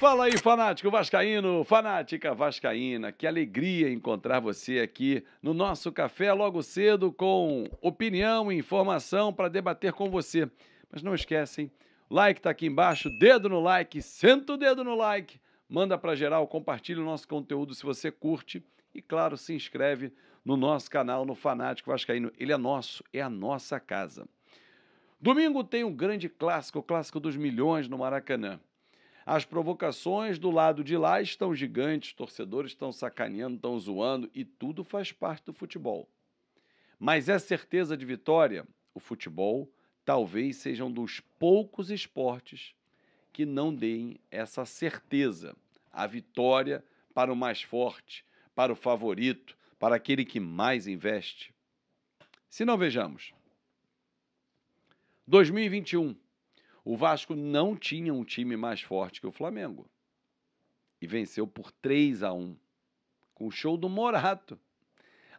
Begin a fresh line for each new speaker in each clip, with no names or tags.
Fala aí, fanático vascaíno, fanática vascaína. Que alegria encontrar você aqui no nosso café logo cedo com opinião e informação para debater com você. Mas não esquecem, like tá aqui embaixo, dedo no like, senta o dedo no like, manda para geral, compartilha o nosso conteúdo se você curte e claro, se inscreve no nosso canal no Fanático Vascaíno. Ele é nosso, é a nossa casa. Domingo tem um grande clássico, o clássico dos milhões no Maracanã. As provocações do lado de lá estão gigantes, torcedores estão sacaneando, estão zoando e tudo faz parte do futebol. Mas é certeza de vitória? O futebol talvez seja um dos poucos esportes que não deem essa certeza. A vitória para o mais forte, para o favorito, para aquele que mais investe. Se não vejamos. 2021 o Vasco não tinha um time mais forte que o Flamengo. E venceu por 3 a 1 com o show do Morato.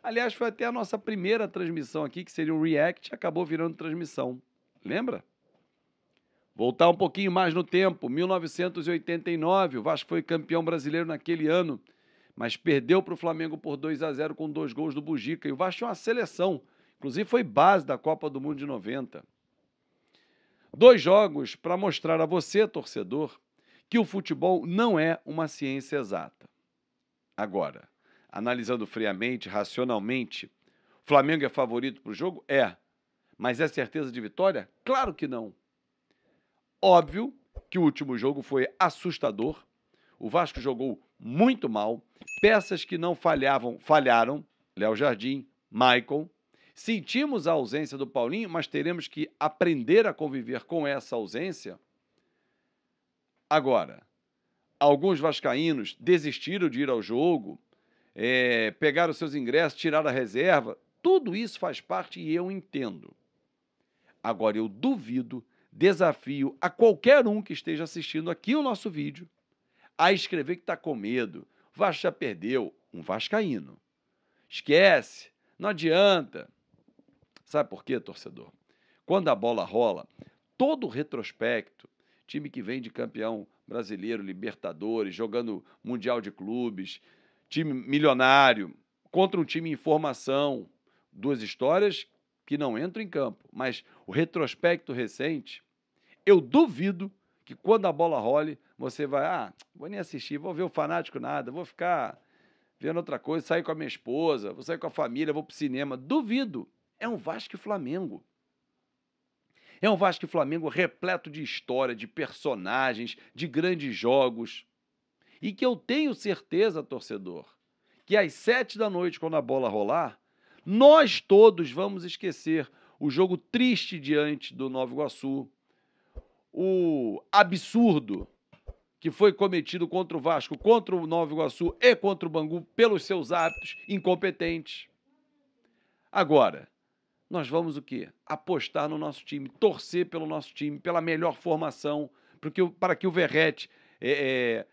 Aliás, foi até a nossa primeira transmissão aqui, que seria o React, acabou virando transmissão. Lembra? Voltar um pouquinho mais no tempo, 1989, o Vasco foi campeão brasileiro naquele ano, mas perdeu para o Flamengo por 2 a 0 com dois gols do Bugica. E o Vasco é uma seleção, inclusive foi base da Copa do Mundo de 90. Dois jogos para mostrar a você, torcedor, que o futebol não é uma ciência exata. Agora, analisando friamente, racionalmente, Flamengo é favorito para o jogo? É. Mas é certeza de vitória? Claro que não. Óbvio que o último jogo foi assustador. O Vasco jogou muito mal. Peças que não falhavam, falharam. Léo Jardim, Michael, Sentimos a ausência do Paulinho, mas teremos que aprender a conviver com essa ausência. Agora, alguns vascaínos desistiram de ir ao jogo, é, pegaram seus ingressos, tiraram a reserva. Tudo isso faz parte e eu entendo. Agora, eu duvido, desafio a qualquer um que esteja assistindo aqui o nosso vídeo a escrever que está com medo. Vasco já perdeu um vascaíno. Esquece, não adianta. Sabe por quê, torcedor? Quando a bola rola, todo o retrospecto, time que vem de campeão brasileiro, Libertadores, jogando Mundial de Clubes, time milionário, contra um time em formação, duas histórias que não entram em campo, mas o retrospecto recente, eu duvido que quando a bola role, você vai, ah, vou nem assistir, vou ver o fanático nada, vou ficar vendo outra coisa, sair com a minha esposa, vou sair com a família, vou pro cinema. Duvido. É um Vasco e Flamengo. É um Vasco e Flamengo repleto de história, de personagens, de grandes jogos. E que eu tenho certeza, torcedor, que às sete da noite, quando a bola rolar, nós todos vamos esquecer o jogo triste diante do Nova Iguaçu, o absurdo que foi cometido contra o Vasco, contra o Nova Iguaçu e contra o Bangu pelos seus hábitos incompetentes. Agora, nós vamos o quê? Apostar no nosso time, torcer pelo nosso time, pela melhor formação, porque, para que o Verrete é, é,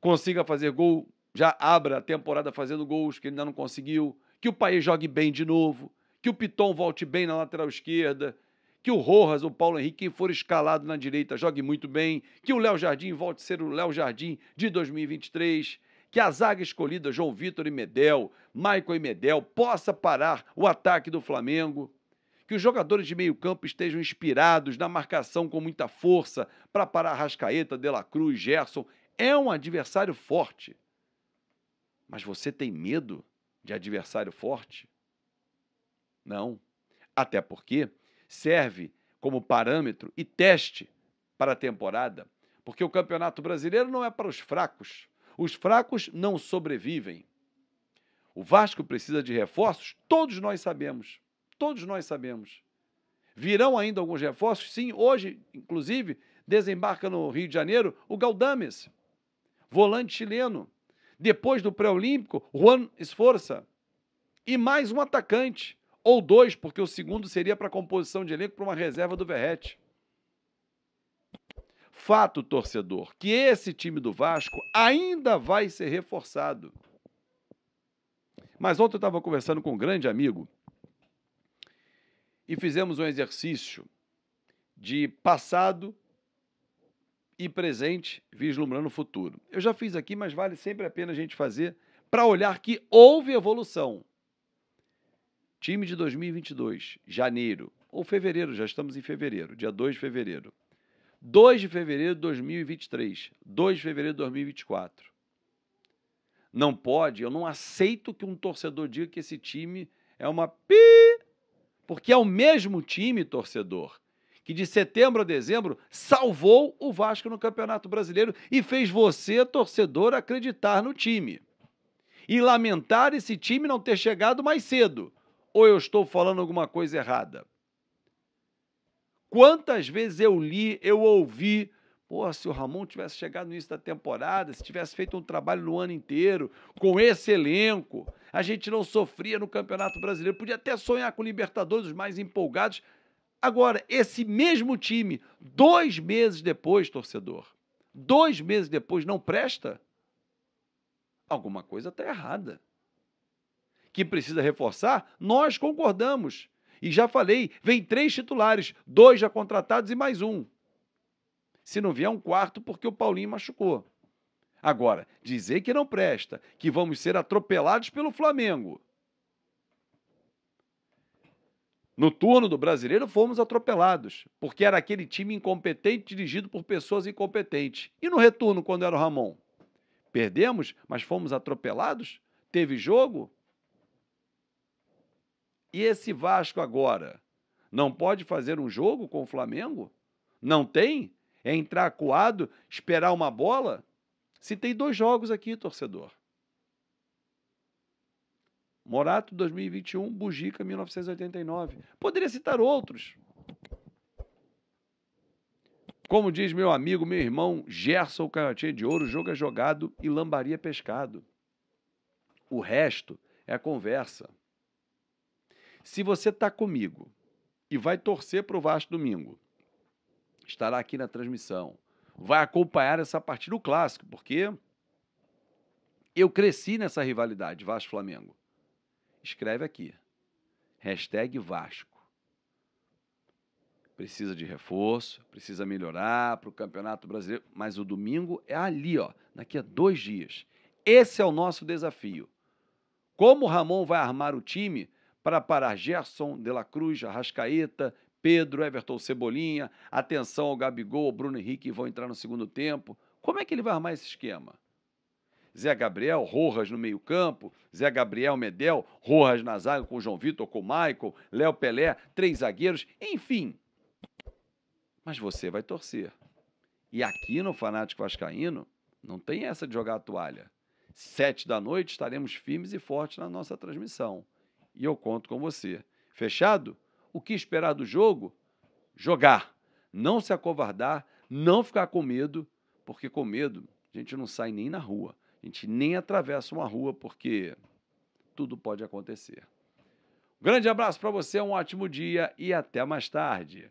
consiga fazer gol, já abra a temporada fazendo gols que ele ainda não conseguiu, que o país jogue bem de novo, que o Piton volte bem na lateral esquerda, que o Rojas, o Paulo Henrique, quem for escalado na direita, jogue muito bem, que o Léo Jardim volte a ser o Léo Jardim de 2023 que a zaga escolhida, João Vitor e Medel, Maicon e Medel, possa parar o ataque do Flamengo, que os jogadores de meio campo estejam inspirados na marcação com muita força para parar Rascaeta, De La Cruz, Gerson. É um adversário forte. Mas você tem medo de adversário forte? Não. Até porque serve como parâmetro e teste para a temporada, porque o Campeonato Brasileiro não é para os fracos. Os fracos não sobrevivem. O Vasco precisa de reforços, todos nós sabemos. Todos nós sabemos. Virão ainda alguns reforços? Sim, hoje, inclusive, desembarca no Rio de Janeiro o Galdames, volante chileno. Depois do pré-olímpico, Juan Esforça. E mais um atacante, ou dois, porque o segundo seria para composição de elenco para uma reserva do Verrete. Fato, torcedor, que esse time do Vasco ainda vai ser reforçado. Mas ontem eu estava conversando com um grande amigo, e fizemos um exercício de passado e presente, vislumbrando o futuro. Eu já fiz aqui, mas vale sempre a pena a gente fazer para olhar que houve evolução. Time de 2022, janeiro ou fevereiro, já estamos em fevereiro, dia 2 de fevereiro. 2 de fevereiro de 2023, 2 de fevereiro de 2024. Não pode, eu não aceito que um torcedor diga que esse time é uma pi porque é o mesmo time torcedor que de setembro a dezembro salvou o Vasco no Campeonato Brasileiro e fez você, torcedor, acreditar no time. E lamentar esse time não ter chegado mais cedo. Ou eu estou falando alguma coisa errada? Quantas vezes eu li, eu ouvi se o Ramon tivesse chegado no início da temporada, se tivesse feito um trabalho no ano inteiro, com esse elenco, a gente não sofria no Campeonato Brasileiro. Podia até sonhar com o Libertadores, os mais empolgados. Agora, esse mesmo time, dois meses depois, torcedor, dois meses depois, não presta? Alguma coisa está errada. Que precisa reforçar? Nós concordamos. E já falei, vem três titulares, dois já contratados e mais um. Se não vier um quarto, porque o Paulinho machucou. Agora, dizer que não presta, que vamos ser atropelados pelo Flamengo. No turno do brasileiro, fomos atropelados, porque era aquele time incompetente dirigido por pessoas incompetentes. E no retorno, quando era o Ramon? Perdemos, mas fomos atropelados? Teve jogo? E esse Vasco agora não pode fazer um jogo com o Flamengo? Não tem? É entrar coado, esperar uma bola? Se tem dois jogos aqui, torcedor. Morato 2021, Bugica 1989. Poderia citar outros. Como diz meu amigo, meu irmão Gerson Caratier de Ouro, jogo é jogado e lambaria pescado. O resto é conversa. Se você tá comigo e vai torcer pro Vasco domingo, estará aqui na transmissão, vai acompanhar essa partida, o clássico, porque eu cresci nessa rivalidade Vasco-Flamengo. Escreve aqui. Hashtag Vasco. Precisa de reforço, precisa melhorar para o Campeonato Brasileiro, mas o domingo é ali, ó, daqui a dois dias. Esse é o nosso desafio. Como o Ramon vai armar o time para parar Gerson, De La Cruz, Arrascaeta, Pedro, Everton Cebolinha, atenção ao Gabigol, Bruno Henrique vão entrar no segundo tempo. Como é que ele vai armar esse esquema? Zé Gabriel, Rojas no meio-campo, Zé Gabriel Medel, Rojas na zaga com o João Vitor, com o Michael, Léo Pelé, três zagueiros, enfim. Mas você vai torcer. E aqui no Fanático Vascaíno, não tem essa de jogar a toalha. Sete da noite estaremos firmes e fortes na nossa transmissão. E eu conto com você. Fechado? o que esperar do jogo? Jogar. Não se acovardar, não ficar com medo, porque com medo a gente não sai nem na rua. A gente nem atravessa uma rua, porque tudo pode acontecer. Um grande abraço para você, um ótimo dia e até mais tarde.